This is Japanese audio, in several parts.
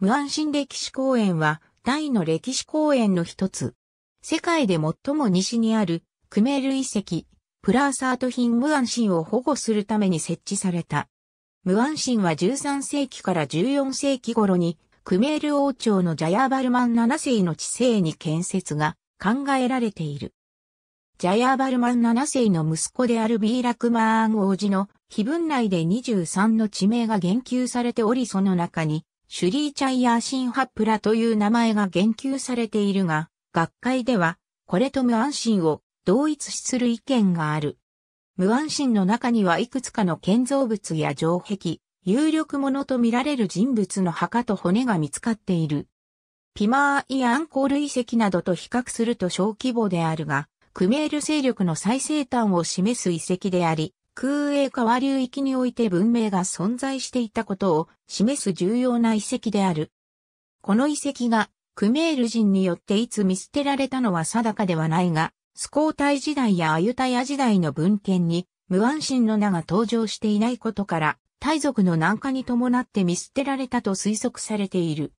無安心歴史公園は、大の歴史公園の一つ。世界で最も西にある、クメール遺跡、プラーサート品無安心を保護するために設置された。無安心は13世紀から14世紀頃に、クメール王朝のジャヤーバルマン7世の治世に建設が考えられている。ジャヤーバルマン7世の息子であるビーラクマーン王子の碑文内で23の地名が言及されておりその中にシュリーチャイヤーシンハップラという名前が言及されているが、学会では、これと無安心を同一視する意見がある。無安心の中にはいくつかの建造物や城壁、有力者と見られる人物の墓と骨が見つかっている。ピマーイ・アンコール遺跡などと比較すると小規模であるが、クメール勢力の最西端を示す遺跡であり、空英川流域において文明が存在していたことを示す重要な遺跡である。この遺跡がクメール人によっていつ見捨てられたのは定かではないが、スコータイ時代やアユタヤ時代の文献に無安心の名が登場していないことから、大族の南下に伴って見捨てられたと推測されている。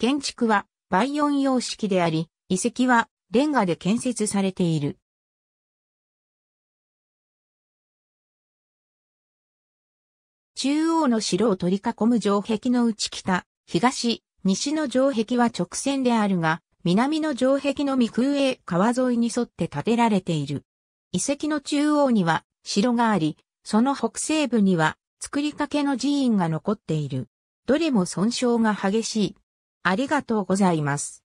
建築はバイオン様式であり、遺跡はレンガで建設されている。中央の城を取り囲む城壁のうち北、東、西の城壁は直線であるが、南の城壁の未空へ川沿いに沿って建てられている。遺跡の中央には城があり、その北西部には作りかけの寺院が残っている。どれも損傷が激しい。ありがとうございます。